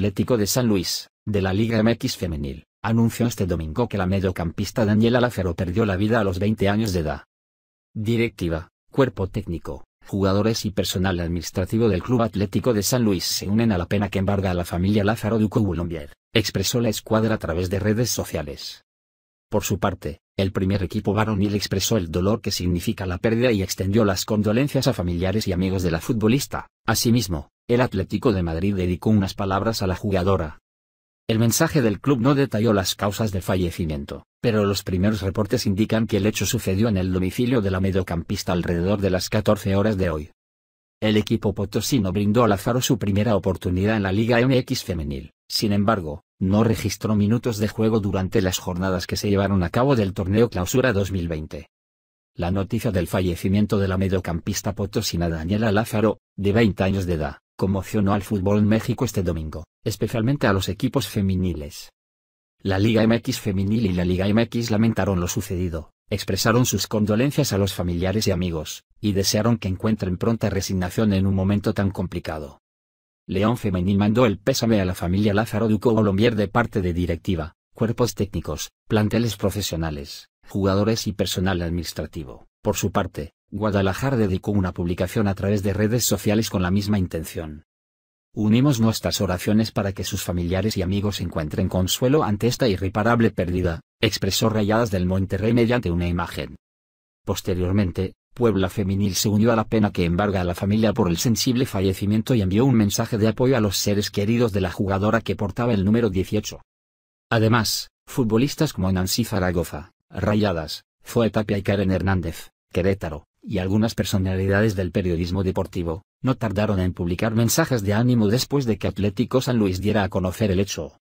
Atlético de San Luis, de la Liga MX Femenil, anunció este domingo que la mediocampista Daniela Lázaro perdió la vida a los 20 años de edad. Directiva, cuerpo técnico, jugadores y personal administrativo del Club Atlético de San Luis se unen a la pena que embarga a la familia Lázaro Duco Boulombier, expresó la escuadra a través de redes sociales. Por su parte, el primer equipo varonil expresó el dolor que significa la pérdida y extendió las condolencias a familiares y amigos de la futbolista. Asimismo, el Atlético de Madrid dedicó unas palabras a la jugadora. El mensaje del club no detalló las causas del fallecimiento, pero los primeros reportes indican que el hecho sucedió en el domicilio de la mediocampista alrededor de las 14 horas de hoy. El equipo potosino brindó a Lázaro su primera oportunidad en la Liga MX femenil, sin embargo, no registró minutos de juego durante las jornadas que se llevaron a cabo del torneo Clausura 2020. La noticia del fallecimiento de la mediocampista potosina Daniela Lázaro, de 20 años de edad, conmocionó al fútbol en México este domingo, especialmente a los equipos femeniles. La Liga MX femenil y la Liga MX lamentaron lo sucedido, expresaron sus condolencias a los familiares y amigos, y desearon que encuentren pronta resignación en un momento tan complicado. León Femenil mandó el pésame a la familia Lázaro Duco Olombier de parte de directiva, cuerpos técnicos, planteles profesionales, jugadores y personal administrativo. Por su parte, Guadalajara dedicó una publicación a través de redes sociales con la misma intención. Unimos nuestras oraciones para que sus familiares y amigos encuentren consuelo ante esta irreparable pérdida, expresó Rayadas del Monterrey mediante una imagen. Posteriormente, Puebla Femenil se unió a la pena que embarga a la familia por el sensible fallecimiento y envió un mensaje de apoyo a los seres queridos de la jugadora que portaba el número 18. Además, futbolistas como Nancy Zaragoza, Rayadas, Zoe y Karen Hernández, Querétaro, y algunas personalidades del periodismo deportivo, no tardaron en publicar mensajes de ánimo después de que Atlético San Luis diera a conocer el hecho.